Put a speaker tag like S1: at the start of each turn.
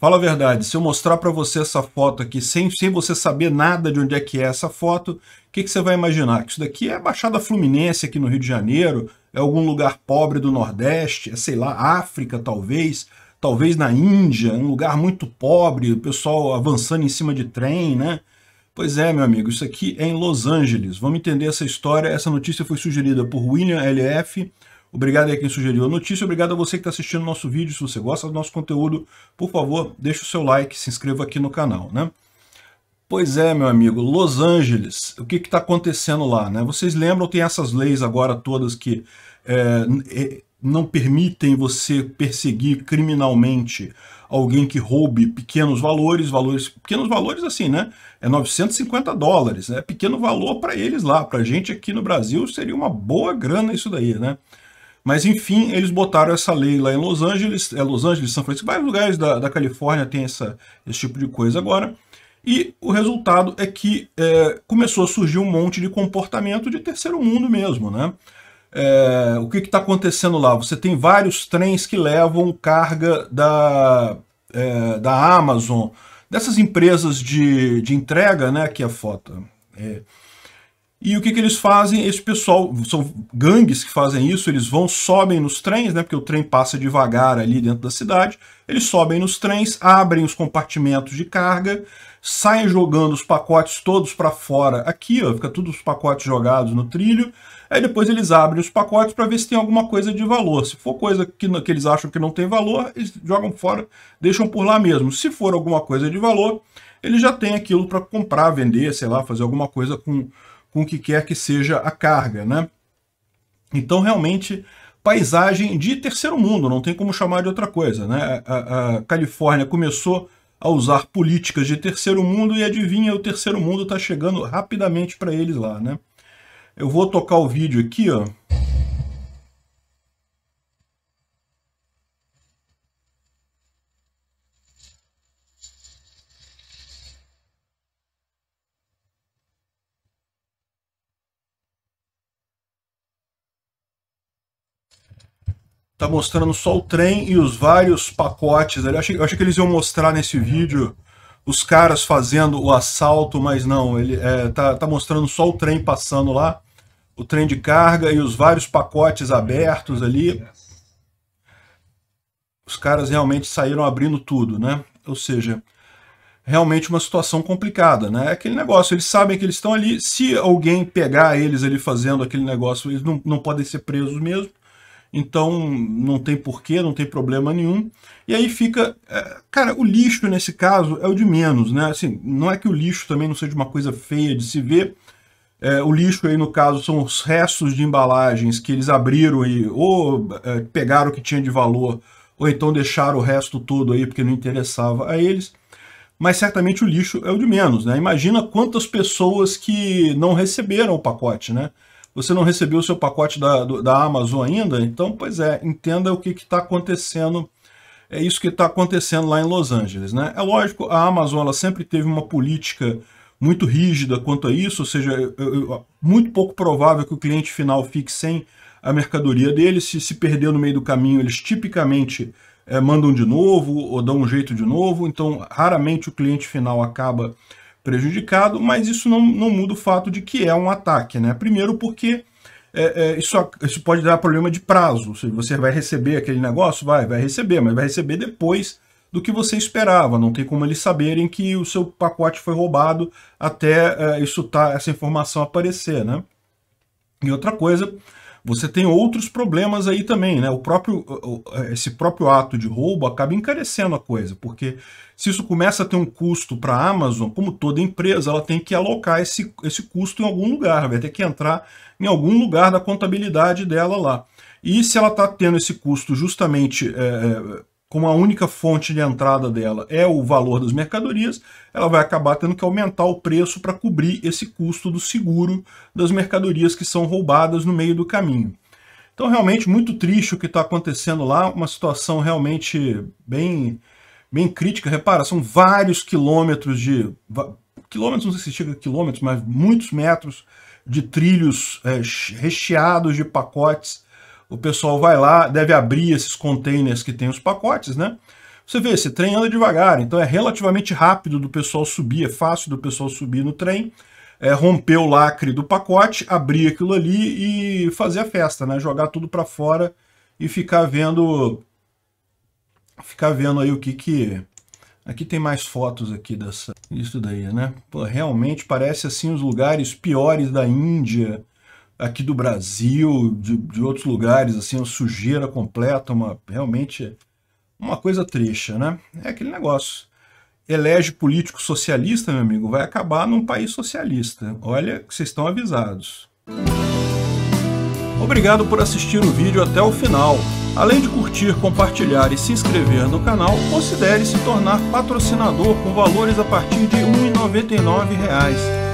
S1: Fala a verdade, se eu mostrar para você essa foto aqui, sem, sem você saber nada de onde é que é essa foto, o que, que você vai imaginar? Que isso daqui é Baixada Fluminense aqui no Rio de Janeiro, é algum lugar pobre do Nordeste, é, sei lá, África talvez, talvez na Índia, um lugar muito pobre, o pessoal avançando em cima de trem, né? Pois é, meu amigo, isso aqui é em Los Angeles. Vamos entender essa história. Essa notícia foi sugerida por William L.F., Obrigado a quem sugeriu a notícia, obrigado a você que está assistindo nosso vídeo. Se você gosta do nosso conteúdo, por favor, deixe o seu like, se inscreva aqui no canal, né? Pois é, meu amigo, Los Angeles, o que está acontecendo lá? Né? Vocês lembram, tem essas leis agora todas que é, é, não permitem você perseguir criminalmente alguém que roube pequenos valores, valores pequenos valores assim, né? É 950 dólares, é né? pequeno valor para eles lá, para a gente aqui no Brasil seria uma boa grana isso daí, né? Mas enfim, eles botaram essa lei lá em Los Angeles, é Los Angeles, São Francisco, vários lugares da, da Califórnia tem essa, esse tipo de coisa agora. E o resultado é que é, começou a surgir um monte de comportamento de terceiro mundo mesmo, né? É, o que está acontecendo lá? Você tem vários trens que levam carga da, é, da Amazon, dessas empresas de, de entrega, né? Aqui a foto. É, e o que, que eles fazem? Esse pessoal, são gangues que fazem isso, eles vão, sobem nos trens, né, porque o trem passa devagar ali dentro da cidade, eles sobem nos trens, abrem os compartimentos de carga, saem jogando os pacotes todos para fora aqui, ó, fica todos os pacotes jogados no trilho, aí depois eles abrem os pacotes para ver se tem alguma coisa de valor. Se for coisa que, que eles acham que não tem valor, eles jogam fora, deixam por lá mesmo. Se for alguma coisa de valor, eles já têm aquilo para comprar, vender, sei lá, fazer alguma coisa com com o que quer que seja a carga, né? Então, realmente, paisagem de terceiro mundo, não tem como chamar de outra coisa, né? A, a Califórnia começou a usar políticas de terceiro mundo e adivinha, o terceiro mundo está chegando rapidamente para eles lá, né? Eu vou tocar o vídeo aqui, ó. tá mostrando só o trem e os vários pacotes. Eu achei, eu achei que eles iam mostrar nesse vídeo os caras fazendo o assalto, mas não, ele é, tá, tá mostrando só o trem passando lá, o trem de carga e os vários pacotes abertos ali. Os caras realmente saíram abrindo tudo, né? Ou seja, realmente uma situação complicada, né? É aquele negócio, eles sabem que eles estão ali, se alguém pegar eles ali fazendo aquele negócio, eles não, não podem ser presos mesmo, então não tem porquê, não tem problema nenhum. E aí fica. É, cara, o lixo nesse caso é o de menos, né? Assim, não é que o lixo também não seja uma coisa feia de se ver. É, o lixo aí, no caso, são os restos de embalagens que eles abriram e ou é, pegaram o que tinha de valor, ou então deixaram o resto todo aí porque não interessava a eles. Mas certamente o lixo é o de menos, né? Imagina quantas pessoas que não receberam o pacote, né? Você não recebeu o seu pacote da, do, da Amazon ainda? Então, pois é, entenda o que está acontecendo. É isso que está acontecendo lá em Los Angeles. Né? É lógico, a Amazon ela sempre teve uma política muito rígida quanto a isso, ou seja, eu, eu, muito pouco provável que o cliente final fique sem a mercadoria dele. Se se perder no meio do caminho, eles tipicamente é, mandam de novo ou dão um jeito de novo. Então, raramente o cliente final acaba prejudicado, mas isso não, não muda o fato de que é um ataque. Né? Primeiro porque é, é, isso, isso pode dar problema de prazo, se você vai receber aquele negócio? Vai, vai receber, mas vai receber depois do que você esperava, não tem como eles saberem que o seu pacote foi roubado até é, isso tá, essa informação aparecer. Né? E outra coisa você tem outros problemas aí também, né? O próprio, esse próprio ato de roubo acaba encarecendo a coisa, porque se isso começa a ter um custo para a Amazon, como toda empresa, ela tem que alocar esse, esse custo em algum lugar, vai ter que entrar em algum lugar da contabilidade dela lá. E se ela está tendo esse custo justamente é, é como a única fonte de entrada dela é o valor das mercadorias, ela vai acabar tendo que aumentar o preço para cobrir esse custo do seguro das mercadorias que são roubadas no meio do caminho. Então, realmente, muito triste o que está acontecendo lá, uma situação realmente bem, bem crítica. Repara, são vários quilômetros de. Quilômetros, não sei se chega a quilômetros, mas muitos metros de trilhos é, recheados de pacotes o pessoal vai lá, deve abrir esses containers que tem os pacotes, né? Você vê, esse trem anda devagar, então é relativamente rápido do pessoal subir, é fácil do pessoal subir no trem, é, romper o lacre do pacote, abrir aquilo ali e fazer a festa, né? Jogar tudo para fora e ficar vendo ficar vendo aí o que que aqui tem mais fotos aqui dessa isso daí né Pô, realmente parece assim os lugares piores da Índia aqui do Brasil, de, de outros lugares, assim, uma sujeira completa, uma realmente uma coisa trecha, né? É aquele negócio. Elege político socialista, meu amigo, vai acabar num país socialista. Olha, que vocês estão avisados. Obrigado por assistir o vídeo até o final. Além de curtir, compartilhar e se inscrever no canal, considere se tornar patrocinador com valores a partir de R$ 1,99